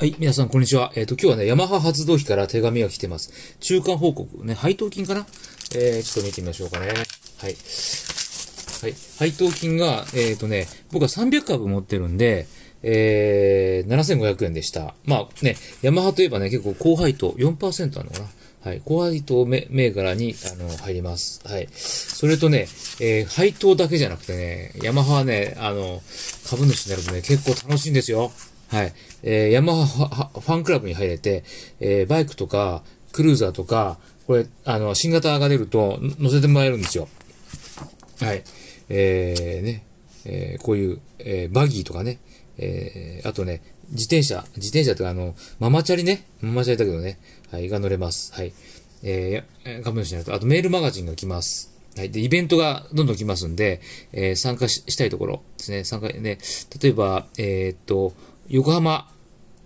はい、皆さん、こんにちは。えっ、ー、と、今日はね、ヤマハ発動機から手紙が来てます。中間報告、ね、配当金かなえー、ちょっと見てみましょうかね。はい。はい。配当金が、えっ、ー、とね、僕は300株持ってるんで、えー、7500円でした。まあね、ヤマハといえばね、結構高配当、4%あるのかなはい。高配当銘柄に、あの、入ります。はい。それとね、えー、配当だけじゃなくてね、ヤマハはね、あの、株主になるとね、結構楽しいんですよ。はい。えー、ヤマハファンクラブに入れて、えー、バイクとか、クルーザーとか、これ、あの、新型が出ると、乗せてもらえるんですよ。はい。えー、ね、えー、こういう、えー、バギーとかね、えー、あとね、自転車、自転車てかあの、ママチャリね、ママチャリだけどね、はい、が乗れます。はい。えー、画面をしないと、あとメールマガジンが来ます。はい。で、イベントがどんどん来ますんで、えー、参加したいところですね。参加、ね、例えば、えー、っと、横浜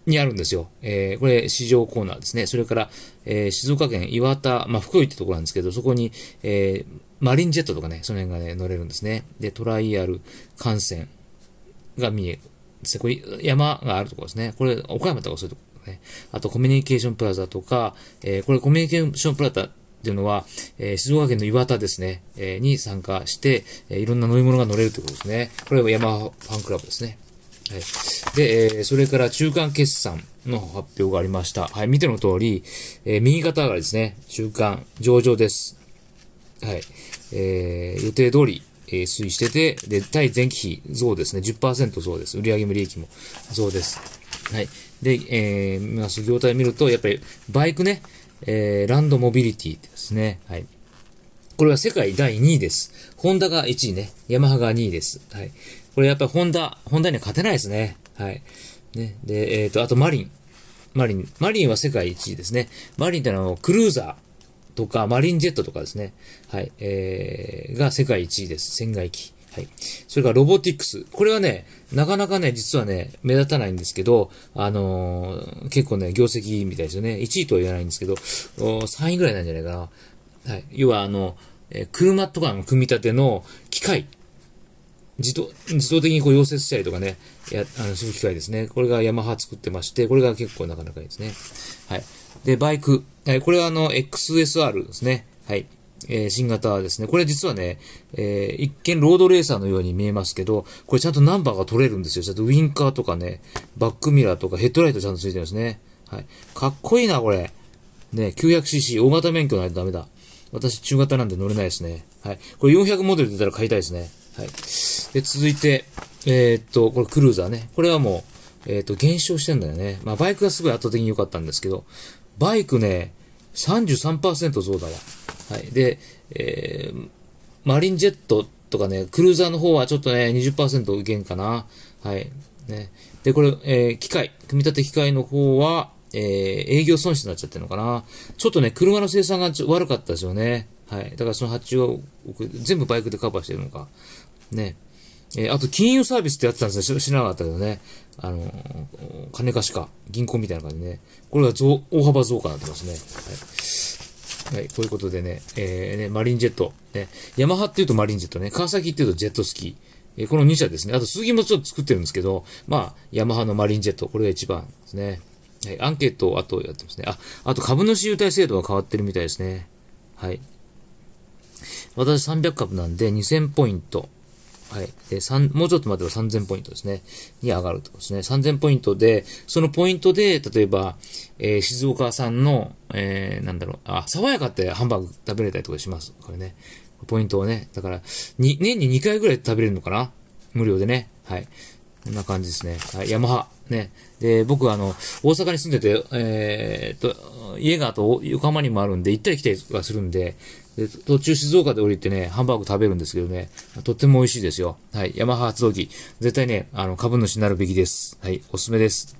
にあるんですよ。えー、これ、市場コーナーですね。それから、えー、静岡県岩田、まあ、福井ってところなんですけど、そこに、えー、マリンジェットとかね、その辺がね、乗れるんですね。で、トライアル幹線が見える。ですね。これ、山があるところですね。これ、岡山とかそういうところね。あと、コミュニケーションプラザとか、えー、これ、コミュニケーションプラザっていうのは、えー、静岡県の岩田ですね、えー、に参加して、えー、いろんな乗り物が乗れるということですね。これは山ファンクラブですね。はい。で、えー、それから中間決算の発表がありました。はい、見ての通り、えー、右肩上がりですね。中間上場です。はい。えー、予定通り、えー、推移してて、で、対前期比増ですね。10%増です。売上も利益も増です。はい。で、えー、まあ、業態見ると、やっぱりバイクね、えー、ランドモビリティですね。はい。これは世界第2位です。ホンダが1位ね。ヤマハが2位です。はい。これやっぱホンダ、ホンダには勝てないですね。はい。ね。で、えっ、ー、と、あとマリン。マリン。マリンは世界一位ですね。マリンってあの、クルーザーとか、マリンジェットとかですね。はい。えー、が世界一位です。船外機。はい。それからロボティクス。これはね、なかなかね、実はね、目立たないんですけど、あのー、結構ね、業績みたいですよね。1位とは言わないんですけど、3位ぐらいなんじゃないかな。はい。要はあの、えー、車とかの組み立ての機械自動、自動的にこう溶接したりとかね、や、あの、する機械ですね。これがヤマハ作ってまして、これが結構なかなかいいですね。はい。で、バイク。はい、これはあの、XSR ですね。はい。えー、新型ですね。これ実はね、えー、一見ロードレーサーのように見えますけど、これちゃんとナンバーが取れるんですよ。ちゃんとウィンカーとかね、バックミラーとかヘッドライトちゃんとついてるんですね。はい。かっこいいな、これ。ね、900cc、大型免許ないとダメだ。私、中型なんで乗れないですね。はい。これ400モデル出たら買いたいですね。はい。で、続いて、えー、っと、これクルーザーね。これはもう、えー、っと、減少してんだよね。まあ、バイクがすごい圧倒的に良かったんですけど、バイクね、33%増だわ。はい。で、えー、マリンジェットとかね、クルーザーの方はちょっとね、20%減かな。はい。ね。で、これ、えー、機械、組み立て機械の方は、えー、営業損失になっちゃってるのかな。ちょっとね、車の生産が悪かったですよね。はい。だからその発注を、全部バイクでカバーしてるのか。ね。えー、あと金融サービスってやってたんですよ。知らなかったけどね。あのー、金貸しか、銀行みたいな感じでね。これが増、大幅増加になってますね。はい。はい、こういうことでね、えー、ね、マリンジェット。ね、ヤマハっていうとマリンジェットね、川崎っていうとジェットスキー。えこの2社ですね。あと、鈴木もちょっと作ってるんですけど、まあ、ヤマハのマリンジェット、これが一番ですね。はい、アンケートをあとやってますね。あ、あと株主優待制度が変わってるみたいですね。はい。私300株なんで2000ポイント。はい。で、三、もうちょっと待てば3000ポイントですね。に上がるとですね。3000ポイントで、そのポイントで、例えば、えー、静岡産の、えー、なんだろう、あ、爽やかってハンバーグ食べれたりとかします。これね。ポイントをね。だから、に、年に2回ぐらい食べれるのかな無料でね。はい。こんな感じですね。はい。ヤマハ。ね。で、僕はあの、大阪に住んでて、えー、っと、家があと横浜にもあるんで、行ったり来たりはするんで、で、途中静岡で降りてね、ハンバーグ食べるんですけどね、とっても美味しいですよ。はい。ヤマハ発動機。絶対ね、あの、株主になるべきです。はい。おすすめです。